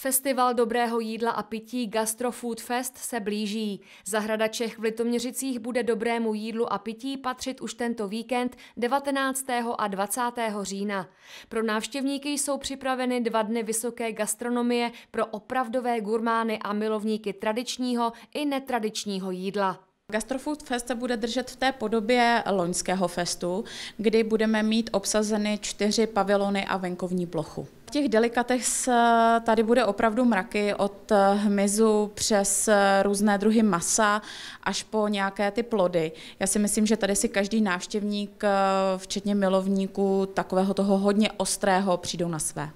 Festival dobrého jídla a pití Gastro Food Fest se blíží. Zahrada Čech v Litoměřicích bude dobrému jídlu a pití patřit už tento víkend 19. a 20. října. Pro návštěvníky jsou připraveny dva dny vysoké gastronomie pro opravdové gurmány a milovníky tradičního i netradičního jídla. Gastrofood Fest se bude držet v té podobě loňského festu, kdy budeme mít obsazeny čtyři pavilony a venkovní plochu. V těch delikatech tady bude opravdu mraky od hmyzu přes různé druhy masa až po nějaké ty plody. Já si myslím, že tady si každý návštěvník, včetně milovníků takového toho hodně ostrého, přijdou na své.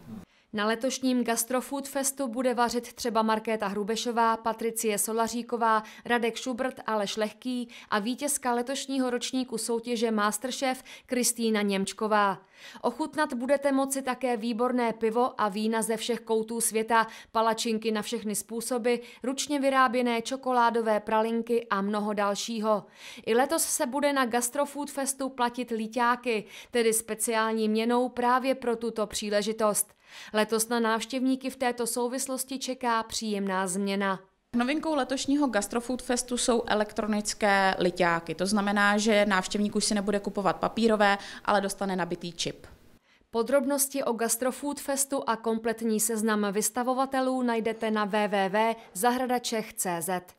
Na letošním Gastrofood Festu bude vařit třeba Markéta Hrubešová, Patricie Solaříková, Radek Šubrt, Aleš Lehký a vítězka letošního ročníku soutěže Masterchef Kristýna Němčková. Ochutnat budete moci také výborné pivo a vína ze všech koutů světa, palačinky na všechny způsoby, ručně vyráběné čokoládové pralinky a mnoho dalšího. I letos se bude na Gastrofood Festu platit líťáky, tedy speciální měnou právě pro tuto příležitost. Letos na návštěvníky v této souvislosti čeká příjemná změna. Novinkou letošního Gastrofood Festu jsou elektronické liťáky. To znamená, že návštěvník už si nebude kupovat papírové, ale dostane nabitý čip. Podrobnosti o Gastrofood Festu a kompletní seznam vystavovatelů najdete na www.zahradacech.cz.